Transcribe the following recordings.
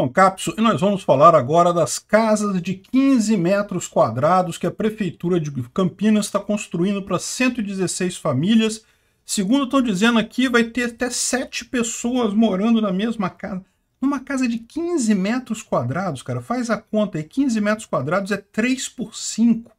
Concapso e nós vamos falar agora das casas de 15 metros quadrados que a Prefeitura de Campinas está construindo para 116 famílias. Segundo estão dizendo aqui, vai ter até 7 pessoas morando na mesma casa. Numa casa de 15 metros quadrados, cara, faz a conta aí, 15 metros quadrados é 3 por 5.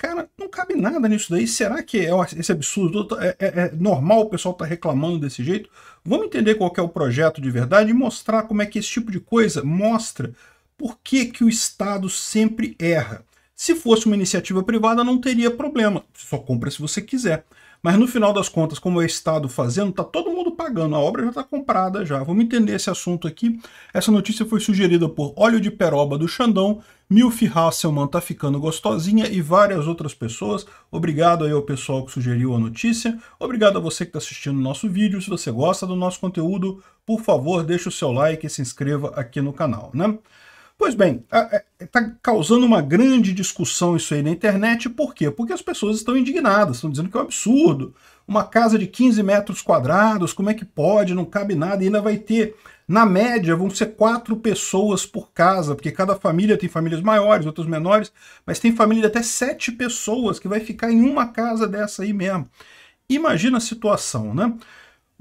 Cara, não cabe nada nisso daí. Será que é esse absurdo? É, é, é normal o pessoal estar tá reclamando desse jeito? Vamos entender qual é o projeto de verdade e mostrar como é que esse tipo de coisa mostra por que, que o Estado sempre erra. Se fosse uma iniciativa privada, não teria problema. Só compra se você quiser. Mas no final das contas, como é Estado fazendo, está todo mundo pagando, a obra já está comprada já. Vamos entender esse assunto aqui. Essa notícia foi sugerida por Óleo de Peroba do Xandão, Milf Hasselman tá ficando gostosinha e várias outras pessoas. Obrigado aí ao pessoal que sugeriu a notícia. Obrigado a você que está assistindo o nosso vídeo. Se você gosta do nosso conteúdo, por favor, deixe o seu like e se inscreva aqui no canal, né? Pois bem, está é, causando uma grande discussão isso aí na internet, por quê? Porque as pessoas estão indignadas, estão dizendo que é um absurdo. Uma casa de 15 metros quadrados, como é que pode? Não cabe nada, e ainda vai ter. Na média, vão ser quatro pessoas por casa, porque cada família tem famílias maiores, outras menores, mas tem família de até sete pessoas que vai ficar em uma casa dessa aí mesmo. Imagina a situação, né?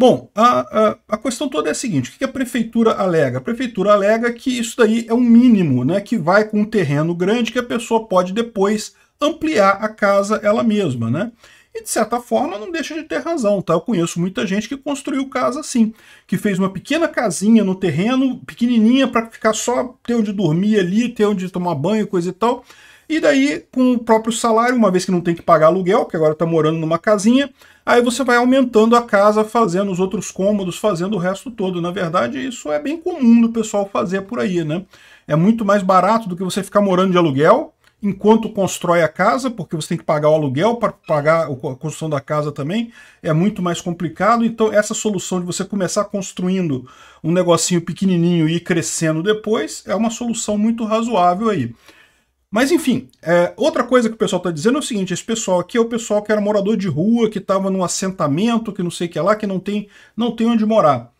Bom, a, a, a, questão toda é a seguinte: o que a prefeitura alega? A prefeitura alega que isso daí é um mínimo, né? Que vai com um terreno grande que a pessoa pode depois ampliar a casa ela mesma, né? E de certa forma não deixa de ter razão, tá? Eu conheço muita gente que construiu casa assim, que fez uma pequena casinha no terreno, pequenininha, para ficar só ter onde dormir ali, ter onde tomar banho, coisa e tal e daí, com o próprio salário, uma vez que não tem que pagar aluguel, porque agora está morando numa casinha, aí você vai aumentando a casa, fazendo os outros cômodos, fazendo o resto todo. Na verdade, isso é bem comum do pessoal fazer por aí, né? É muito mais barato do que você ficar morando de aluguel, enquanto constrói a casa, porque você tem que pagar o aluguel para pagar a construção da casa também, é muito mais complicado. Então, essa solução de você começar construindo um negocinho pequenininho e ir crescendo depois é uma solução muito razoável aí. Mas enfim, é, outra coisa que o pessoal está dizendo é o seguinte: esse pessoal aqui é o pessoal que era morador de rua, que estava num assentamento, que não sei o que lá, que não tem, não tem onde morar.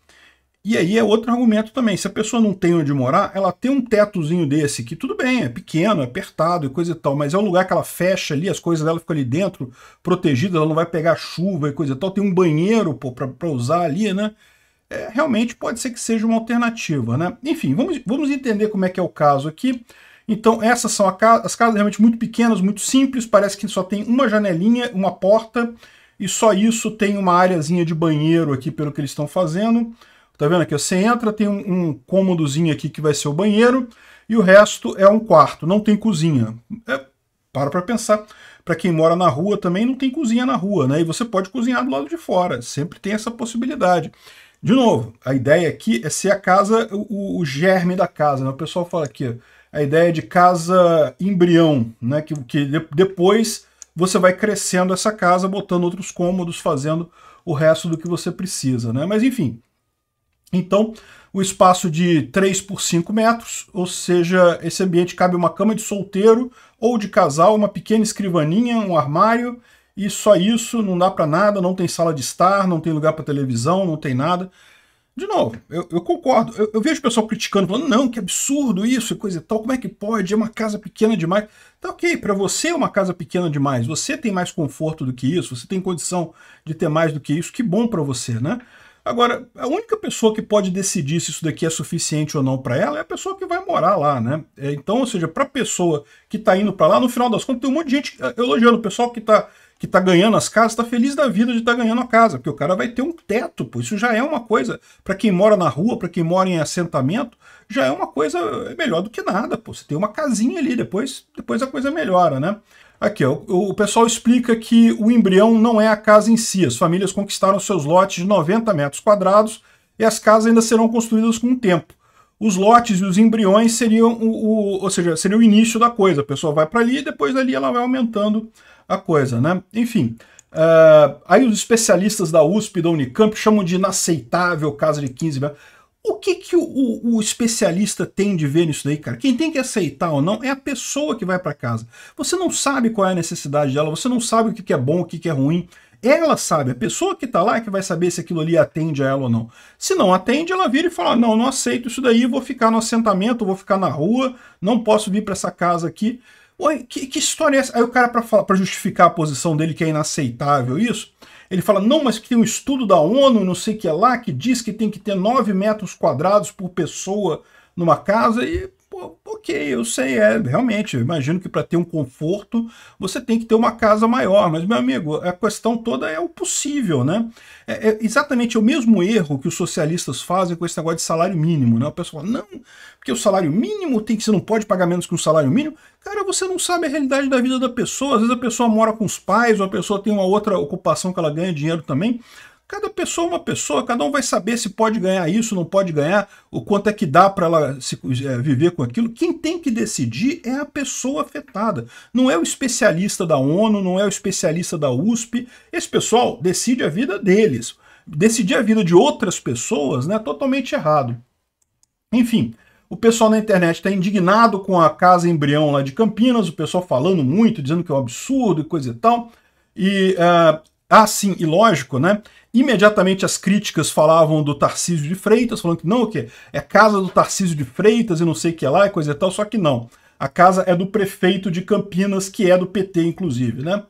E aí é outro argumento também. Se a pessoa não tem onde morar, ela tem um tetozinho desse, que tudo bem, é pequeno, é apertado e coisa e tal, mas é um lugar que ela fecha ali, as coisas dela ficam ali dentro, protegidas, ela não vai pegar chuva e coisa e tal. Tem um banheiro para usar ali, né? É, realmente pode ser que seja uma alternativa, né? Enfim, vamos, vamos entender como é que é o caso aqui. Então essas são as casas realmente muito pequenas, muito simples, parece que só tem uma janelinha, uma porta, e só isso tem uma áreazinha de banheiro aqui pelo que eles estão fazendo. Tá vendo aqui? Você entra, tem um, um cômodozinho aqui que vai ser o banheiro, e o resto é um quarto, não tem cozinha. É, para para pensar, para quem mora na rua também não tem cozinha na rua, né? E você pode cozinhar do lado de fora, sempre tem essa possibilidade. De novo, a ideia aqui é ser a casa, o, o germe da casa, né? O pessoal fala aqui, ó, a ideia de casa embrião, né? que, que depois você vai crescendo essa casa, botando outros cômodos, fazendo o resto do que você precisa. Né? Mas enfim, então o espaço de 3 por 5 metros, ou seja, esse ambiente cabe uma cama de solteiro ou de casal, uma pequena escrivaninha, um armário, e só isso, não dá para nada, não tem sala de estar, não tem lugar para televisão, não tem nada de novo, eu, eu concordo. Eu, eu, vejo o pessoal criticando, falando, não, que absurdo isso, coisa e tal, como é que pode? É uma casa pequena demais. Tá ok, para você é uma casa pequena demais, você tem mais conforto do que isso, você tem condição de ter mais do que isso, que bom para você, né? Agora, a única pessoa que pode decidir se isso daqui é suficiente ou não para ela é a pessoa que vai morar lá, né? É, então, ou seja, para pessoa que está indo para lá, no final das contas, tem um monte de gente é, elogiando o pessoal que está que está ganhando as casas está feliz da vida de estar tá ganhando a casa, porque o cara vai ter um teto, pô. Isso já é uma coisa, para quem mora na rua, para quem mora em assentamento, já é uma coisa é melhor do que nada, pô. Você tem uma casinha ali, depois, depois a coisa melhora, né? Aqui, ó, o pessoal explica que o embrião não é a casa em si. As famílias conquistaram seus lotes de 90 metros quadrados e as casas ainda serão construídas com o tempo. Os lotes e os embriões seriam o, o ou seja, seria o início da coisa. A pessoa vai para ali e depois ali ela vai aumentando a coisa, né? Enfim, uh, aí os especialistas da USP e da Unicamp chamam de inaceitável casa de 15 O que, que o, o, especialista tem de ver nisso daí, cara? Quem tem que aceitar ou não é a pessoa que vai para casa. Você não sabe qual é a necessidade dela, você não sabe o que, que é bom, o que, que é ruim. Ela sabe, a pessoa que está lá é que vai saber se aquilo ali atende a ela ou não. Se não atende, ela vira e fala: ah, Não, não aceito isso daí, vou ficar no assentamento, vou ficar na rua, não posso vir para essa casa aqui. Oi, que, que história é essa? Aí o cara, para justificar a posição dele, que é inaceitável isso, ele fala, não, mas que tem um estudo da ONU, não sei o que lá, que diz que tem que ter 9 metros quadrados por pessoa numa casa, e eu sei, é realmente, eu imagino que para ter um conforto você tem que ter uma casa maior, mas meu amigo, a questão toda é o possível, né? É, é exatamente o mesmo erro que os socialistas fazem com esse negócio de salário mínimo, né? O pessoal fala, não, porque o salário mínimo tem que você não pode pagar menos que um salário mínimo. Cara, você não sabe a realidade da vida da pessoa, às vezes a pessoa mora com os pais, ou a pessoa tem uma outra ocupação que ela ganha dinheiro também. Cada pessoa é uma pessoa, cada um vai saber se pode ganhar isso, não pode ganhar, o quanto é que dá para ela se, é, viver com aquilo. Quem tem que decidir é a pessoa afetada. Não é o especialista da ONU, não é o especialista da USP. Esse pessoal decide a vida deles. Decidir a vida de outras pessoas né, é totalmente errado. Enfim, o pessoal na internet está indignado com a casa embrião lá de Campinas, o pessoal falando muito, dizendo que é um absurdo e coisa e tal. E uh, ah, sim, e lógico, né? Imediatamente as críticas falavam do Tarcísio de Freitas, falando que não, o quê? É casa do Tarcísio de Freitas e não sei o que lá e coisa e tal, só que não. A casa é do prefeito de Campinas, que é do PT, inclusive, né?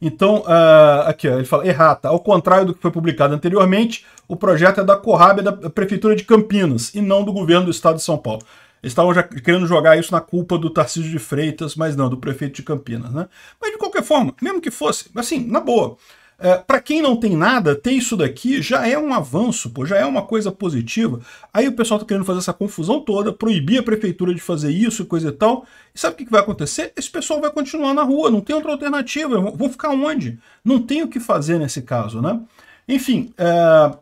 Então, uh, aqui ó, ele fala, errata, ao contrário do que foi publicado anteriormente, o projeto é da Corrábia da Prefeitura de Campinas, e não do governo do Estado de São Paulo. Eles estavam já querendo jogar isso na culpa do Tarcísio de Freitas, mas não, do prefeito de Campinas, né? Mas de qualquer forma, mesmo que fosse, assim, na boa, é, para quem não tem nada, ter isso daqui já é um avanço, pô, já é uma coisa positiva. Aí o pessoal tá querendo fazer essa confusão toda, proibir a prefeitura de fazer isso e coisa e tal. E sabe o que, que vai acontecer? Esse pessoal vai continuar na rua, não tem outra alternativa. Vão ficar onde? Não tem o que fazer nesse caso, né? Enfim, uh,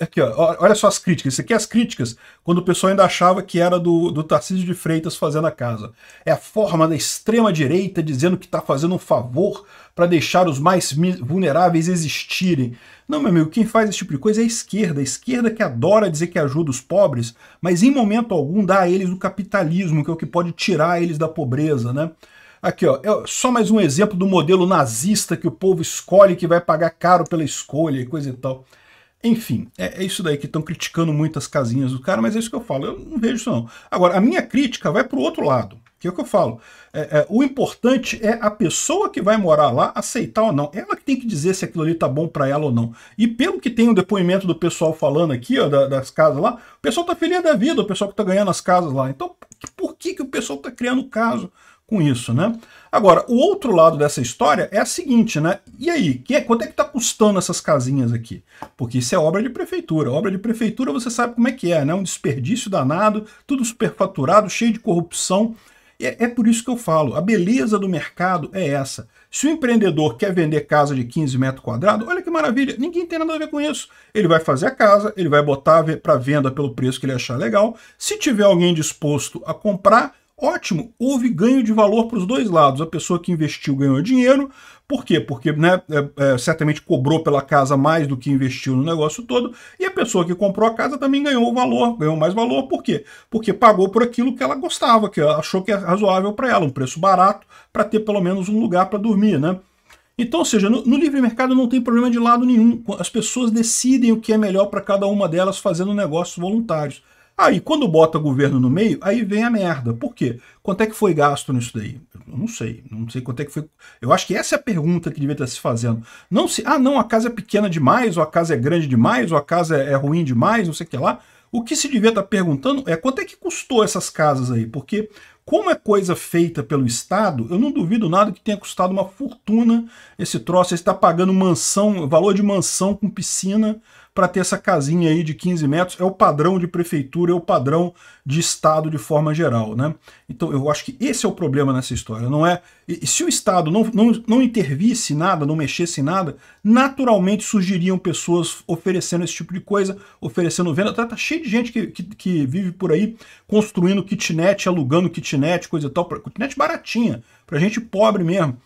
Aqui, ó, olha só as críticas. Isso aqui é as críticas quando o pessoal ainda achava que era do, do Tarcísio de Freitas fazendo a casa. É a forma da extrema-direita dizendo que está fazendo um favor para deixar os mais vulneráveis existirem. Não, meu amigo, quem faz esse tipo de coisa é a esquerda. A esquerda que adora dizer que ajuda os pobres, mas em momento algum dá a eles o capitalismo, que é o que pode tirar eles da pobreza, né? Aqui, ó, é só mais um exemplo do modelo nazista que o povo escolhe que vai pagar caro pela escolha e coisa e tal. Enfim, é, é isso daí que estão criticando muito as casinhas do cara, mas é isso que eu falo, eu não vejo isso não. Agora, a minha crítica vai para o outro lado, que é o que eu falo. É, é, o importante é a pessoa que vai morar lá aceitar ou não. Ela que tem que dizer se aquilo ali tá bom para ela ou não. E pelo que tem o depoimento do pessoal falando aqui, ó, da, das casas lá, o pessoal tá feliz da vida, o pessoal que tá ganhando as casas lá. Então, por que, que o pessoal tá criando caso com isso, né? Agora, o outro lado dessa história é a seguinte, né? E aí, que, é, quanto é que está custando essas casinhas aqui? Porque isso é obra de prefeitura. Obra de prefeitura você sabe como é que é, né? Um desperdício danado, tudo superfaturado, cheio de corrupção. É, é por isso que eu falo, a beleza do mercado é essa. Se o empreendedor quer vender casa de 15 metros quadrados, olha que maravilha, ninguém tem nada a ver com isso. Ele vai fazer a casa, ele vai botar para venda pelo preço que ele achar legal. Se tiver alguém disposto a comprar, Ótimo, houve ganho de valor para os dois lados. A pessoa que investiu ganhou dinheiro. Por quê? Porque né, é, é, certamente cobrou pela casa mais do que investiu no negócio todo. E a pessoa que comprou a casa também ganhou valor, ganhou mais valor. Por quê? Porque pagou por aquilo que ela gostava, que achou que é razoável para ela, um preço barato, para ter pelo menos um lugar para dormir, né? Então, ou seja, no, no, livre mercado não tem problema de lado nenhum. As pessoas decidem o que é melhor para cada uma delas fazendo negócios voluntários. Aí, quando bota governo no meio, aí vem a merda. Por quê? Quanto é que foi gasto nisso daí? Eu não sei. Não sei quanto é que foi. Eu acho que essa é a pergunta que devia estar se fazendo. Não se. Ah, não, a casa é pequena demais, ou a casa é grande demais, ou a casa é ruim demais, não sei o que lá. O que se devia estar perguntando é quanto é que custou essas casas aí? Porque, como é coisa feita pelo Estado, eu não duvido nada que tenha custado uma fortuna esse troço. Ele está pagando mansão, valor de mansão com piscina para ter essa casinha aí de 15 metros. É o padrão de prefeitura, é o padrão de Estado de forma geral. Né? Então eu acho que esse é o problema nessa história. Não é. E se o Estado não, não, não intervisse nada, não mexesse nada, naturalmente surgiriam pessoas oferecendo esse tipo de coisa, oferecendo venda. Tá, tá cheio de gente que, que, que vive por aí construindo kitnet, alugando kitnet, coisa e tal. Kitnet baratinha, pra gente pobre mesmo.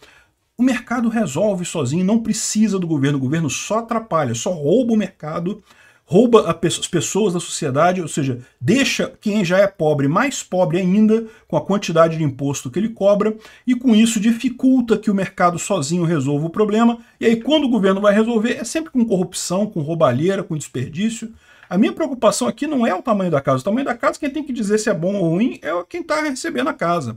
O mercado resolve sozinho, não precisa do governo. O governo só atrapalha, só rouba o mercado, rouba as pessoas da sociedade, ou seja, deixa quem já é pobre mais pobre ainda com a quantidade de imposto que ele cobra e com isso dificulta que o mercado sozinho resolva o problema. E aí quando o governo vai resolver é sempre com corrupção, com roubalheira, com desperdício. A minha preocupação aqui não é o tamanho da casa. O tamanho da casa, quem tem que dizer se é bom ou ruim é quem está recebendo a casa.